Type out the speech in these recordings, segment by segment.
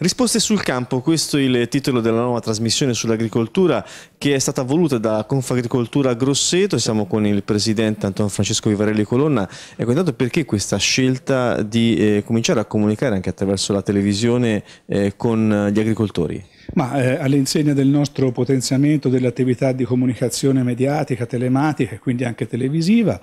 Risposte sul campo, questo è il titolo della nuova trasmissione sull'agricoltura che è stata voluta da Confagricoltura Grosseto, siamo con il presidente Anton Francesco Vivarelli Colonna. Ecco, intanto perché questa scelta di eh, cominciare a comunicare anche attraverso la televisione eh, con gli agricoltori? Ma eh, all'insegna del nostro potenziamento dell'attività di comunicazione mediatica, telematica e quindi anche televisiva,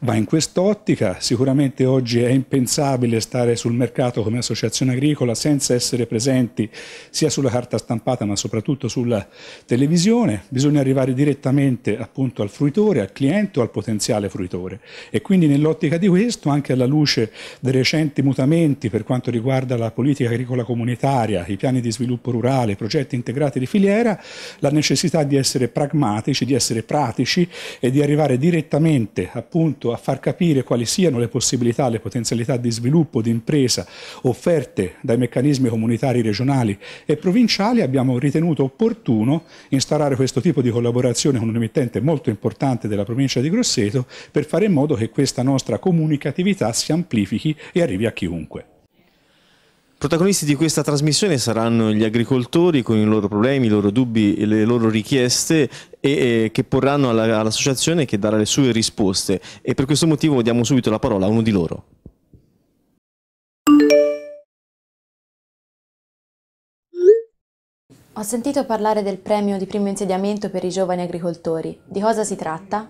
va in quest'ottica. Sicuramente oggi è impensabile stare sul mercato come associazione agricola senza essere presenti sia sulla carta stampata ma soprattutto sulla televisione. Bisogna arrivare direttamente appunto al fruitore, al cliente o al potenziale fruitore. E quindi nell'ottica di questo, anche alla luce dei recenti mutamenti per quanto riguarda la politica agricola comunitaria, i piani di sviluppo rurale, progetti integrati di filiera, la necessità di essere pragmatici, di essere pratici e di arrivare direttamente appunto a far capire quali siano le possibilità, le potenzialità di sviluppo, di impresa offerte dai meccanismi comunitari regionali e provinciali, abbiamo ritenuto opportuno instaurare questo tipo di collaborazione con un emittente molto importante della provincia di Grosseto per fare in modo che questa nostra comunicatività si amplifichi e arrivi a chiunque. Protagonisti di questa trasmissione saranno gli agricoltori con i loro problemi, i loro dubbi e le loro richieste e, e che porranno alla, all'associazione che darà le sue risposte e per questo motivo diamo subito la parola a uno di loro. Ho sentito parlare del premio di primo insediamento per i giovani agricoltori. Di cosa si tratta?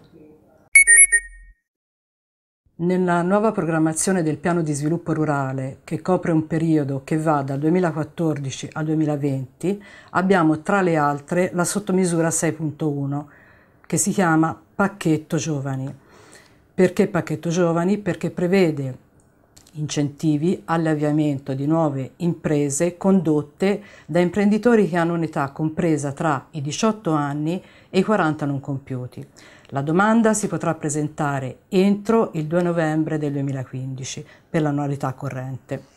Nella nuova programmazione del piano di sviluppo rurale, che copre un periodo che va dal 2014 al 2020, abbiamo tra le altre la sottomisura 6.1, che si chiama Pacchetto Giovani. Perché Pacchetto Giovani? Perché prevede incentivi all'avviamento di nuove imprese condotte da imprenditori che hanno un'età compresa tra i 18 anni e i 40 non compiuti. La domanda si potrà presentare entro il 2 novembre del 2015 per l'annualità corrente.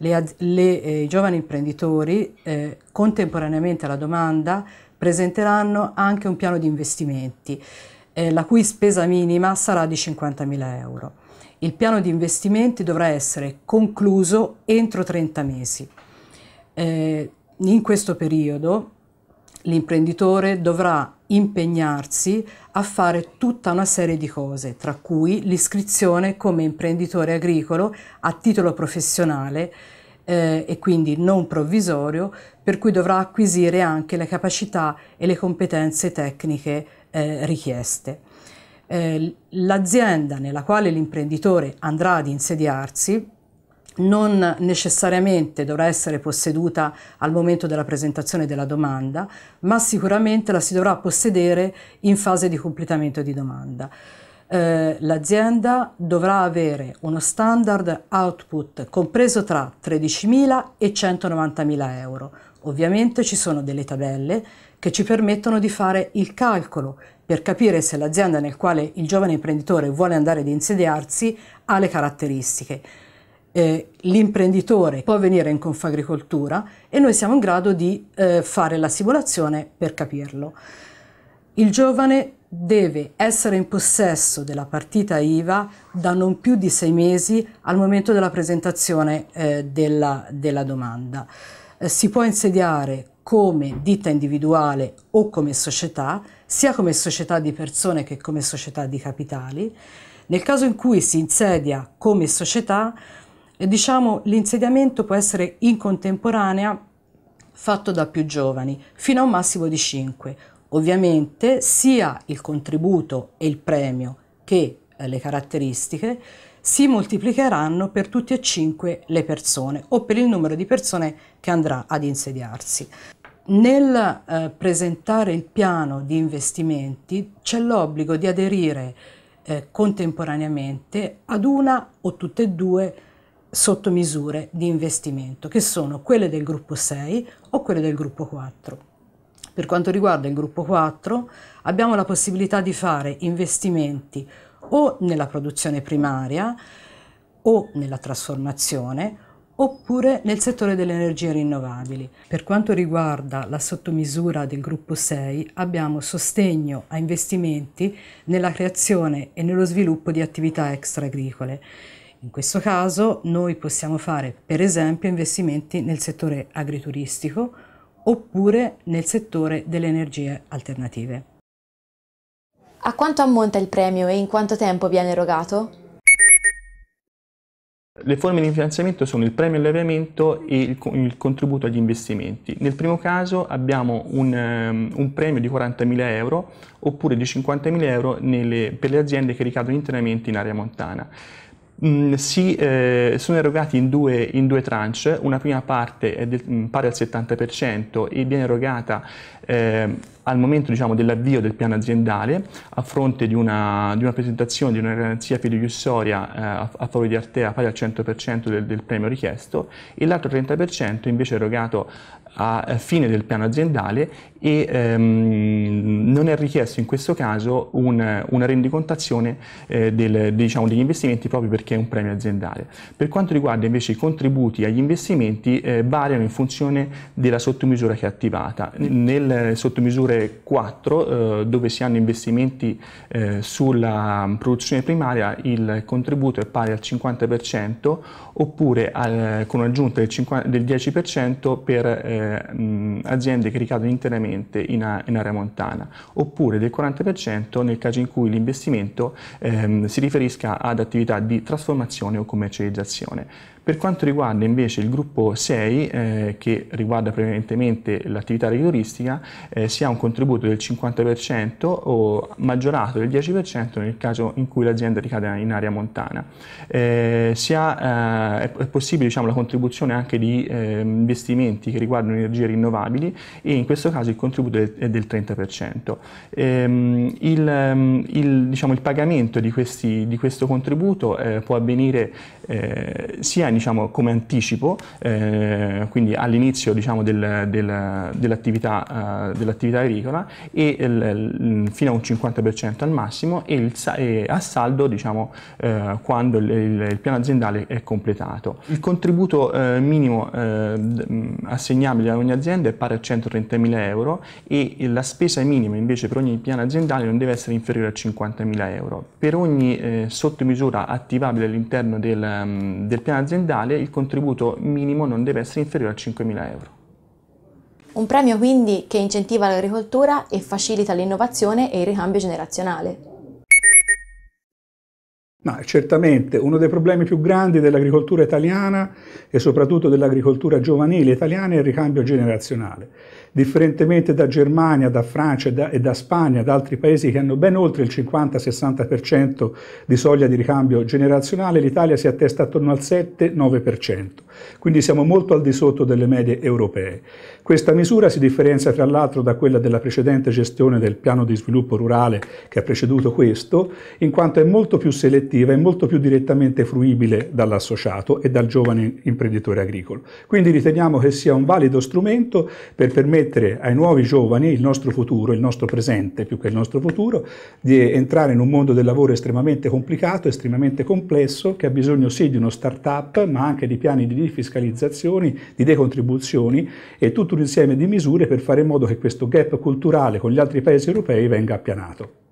Le, le, eh, I giovani imprenditori eh, contemporaneamente alla domanda presenteranno anche un piano di investimenti eh, la cui spesa minima sarà di 50.000 euro. Il piano di investimenti dovrà essere concluso entro 30 mesi. Eh, in questo periodo l'imprenditore dovrà impegnarsi a fare tutta una serie di cose, tra cui l'iscrizione come imprenditore agricolo a titolo professionale eh, e quindi non provvisorio, per cui dovrà acquisire anche le capacità e le competenze tecniche eh, richieste. Eh, l'azienda nella quale l'imprenditore andrà ad insediarsi non necessariamente dovrà essere posseduta al momento della presentazione della domanda, ma sicuramente la si dovrà possedere in fase di completamento di domanda. Eh, l'azienda dovrà avere uno standard output compreso tra 13.000 e 190.000 euro. Ovviamente ci sono delle tabelle che ci permettono di fare il calcolo per capire se l'azienda nel quale il giovane imprenditore vuole andare ad insediarsi ha le caratteristiche. Eh, l'imprenditore può venire in Confagricoltura e noi siamo in grado di eh, fare la simulazione per capirlo. Il giovane deve essere in possesso della partita IVA da non più di sei mesi al momento della presentazione eh, della, della, domanda. Eh, si può insediare come ditta individuale o come società sia come società di persone che come società di capitali. Nel caso in cui si insedia come società, eh, diciamo, l'insediamento può essere in contemporanea fatto da più giovani, fino a un massimo di 5. Ovviamente sia il contributo e il premio che eh, le caratteristiche si moltiplicheranno per tutti e cinque le persone o per il numero di persone che andrà ad insediarsi. Nel eh, presentare il piano di investimenti c'è l'obbligo di aderire eh, contemporaneamente ad una o tutte e due sottomisure di investimento, che sono quelle del gruppo 6 o quelle del gruppo 4. Per quanto riguarda il gruppo 4, abbiamo la possibilità di fare investimenti o nella produzione primaria o nella trasformazione oppure nel settore delle energie rinnovabili. Per quanto riguarda la sottomisura del gruppo 6 abbiamo sostegno a investimenti nella creazione e nello sviluppo di attività extra agricole. In questo caso noi possiamo fare per esempio investimenti nel settore agrituristico oppure nel settore delle energie alternative. A quanto ammonta il premio e in quanto tempo viene erogato? Le forme di finanziamento sono il premio all'avviamento e il, il, contributo agli investimenti. Nel primo caso abbiamo un, um, un premio di 40.000 euro oppure di 50.000 euro nelle, per le aziende che ricadono internamente in area montana. Mm, si, eh, sono erogati in due, in due, tranche, una prima parte è del, mm, pari al 70% e viene erogata eh, al momento diciamo, dell'avvio del piano aziendale, a fronte di una, di una presentazione di una garanzia fideiussoria eh, a, a favore di Artea pari al 100% del, del premio richiesto e l'altro 30% invece erogato a fine del piano aziendale e ehm, non è richiesto in questo caso un, una rendicontazione eh, del, diciamo, degli investimenti proprio perché è un premio aziendale. Per quanto riguarda invece i contributi agli investimenti eh, variano in funzione della sottomisura che è attivata. Nelle sottomisure 4 eh, dove si hanno investimenti eh, sulla produzione primaria il contributo è pari al 50% oppure al, con un'aggiunta del, del 10% per eh, mh, aziende che ricadono interamente in, a, in, area montana oppure del 40% nel caso in cui l'investimento ehm, si riferisca ad attività di trasformazione o commercializzazione. Per quanto riguarda invece il gruppo 6, eh, che riguarda prevalentemente l'attività rigoristica, eh, si ha un contributo del 50% o maggiorato del 10% nel caso in cui l'azienda ricada in area montana. Eh, ha, eh, è possibile diciamo, la contribuzione anche di eh, investimenti che riguardano energie rinnovabili e in questo caso il contributo è del 30%. Ehm, il, ehm, il, diciamo, il pagamento di, questi, di questo contributo eh, può avvenire sia in diciamo, come anticipo, eh, quindi all'inizio diciamo, del, del, dell'attività, uh, dell'attività agricola e il, fino a un 50% al massimo e, il, e a saldo diciamo, uh, quando il, il, piano aziendale è completato. Il contributo uh, minimo mm, assegnabile a ogni azienda è pari a 130.000 euro e la spesa minima invece per ogni piano aziendale non deve essere inferiore a 50.000 euro. Per ogni sottomisura attivabile all'interno del, mm, del piano aziendale aziendale il contributo minimo non deve essere inferiore a 5.000 euro. Un premio quindi che incentiva l'agricoltura e facilita l'innovazione e il ricambio generazionale. Ma certamente uno dei problemi più grandi dell'agricoltura italiana e soprattutto dell'agricoltura giovanile italiana è il ricambio generazionale. Differentemente da Germania, da Francia da, e da Spagna, da altri paesi che hanno ben oltre il 50-60% di soglia di ricambio generazionale, l'Italia si attesta attorno al 7-9%. Quindi siamo molto al di sotto delle medie europee. Questa misura si differenzia tra l'altro da quella della precedente gestione del piano di sviluppo rurale che ha preceduto questo, in quanto è molto più selettiva e molto più direttamente fruibile dall'associato e dal giovane imprenditore agricolo. Quindi riteniamo che sia un valido strumento per permettere ai nuovi giovani, il nostro futuro, il nostro presente più che il nostro futuro, di entrare in un mondo del lavoro estremamente complicato, estremamente complesso, che ha bisogno sì di uno start-up, ma anche di piani di defiscalizzazioni, di decontribuzioni e tutto un insieme di misure per fare in modo che questo gap culturale con gli altri paesi europei venga appianato.